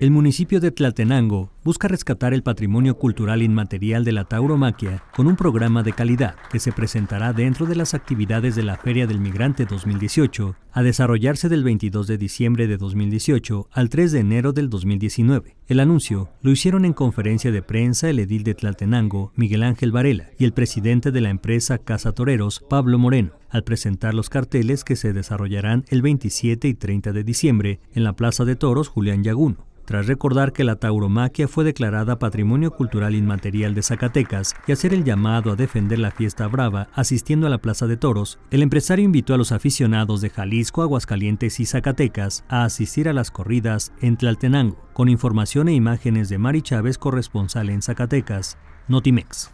El municipio de Tlatenango busca rescatar el patrimonio cultural inmaterial de la tauromaquia con un programa de calidad que se presentará dentro de las actividades de la Feria del Migrante 2018, a desarrollarse del 22 de diciembre de 2018 al 3 de enero del 2019. El anuncio lo hicieron en conferencia de prensa el edil de Tlatenango, Miguel Ángel Varela, y el presidente de la empresa Casa Toreros, Pablo Moreno, al presentar los carteles que se desarrollarán el 27 y 30 de diciembre en la Plaza de Toros Julián Yaguno tras recordar que la tauromaquia fue declarada Patrimonio Cultural Inmaterial de Zacatecas y hacer el llamado a defender la fiesta brava asistiendo a la Plaza de Toros, el empresario invitó a los aficionados de Jalisco, Aguascalientes y Zacatecas a asistir a las corridas en Tlaltenango, con información e imágenes de Mari Chávez, corresponsal en Zacatecas, Notimex.